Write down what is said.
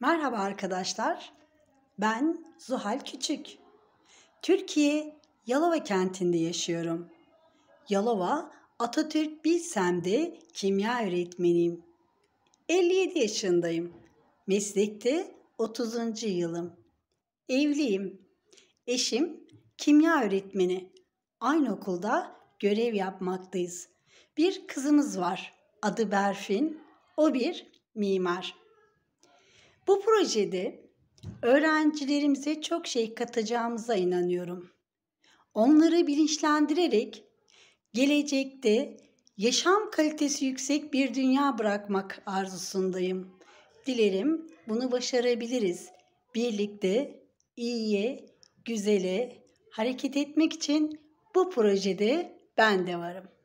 Merhaba arkadaşlar. Ben Zuhal Küçük. Türkiye Yalova kentinde yaşıyorum. Yalova Atatürk Bilsem'de kimya öğretmeniyim. 57 yaşındayım. Meslekte 30. yılım. Evliyim. Eşim kimya öğretmeni. Aynı okulda görev yapmaktayız. Bir kızımız var. Adı Berfin. O bir mimar. Bu projede öğrencilerimize çok şey katacağımıza inanıyorum. Onları bilinçlendirerek gelecekte yaşam kalitesi yüksek bir dünya bırakmak arzusundayım. Dilerim bunu başarabiliriz. Birlikte iyiye, güzele hareket etmek için bu projede ben de varım.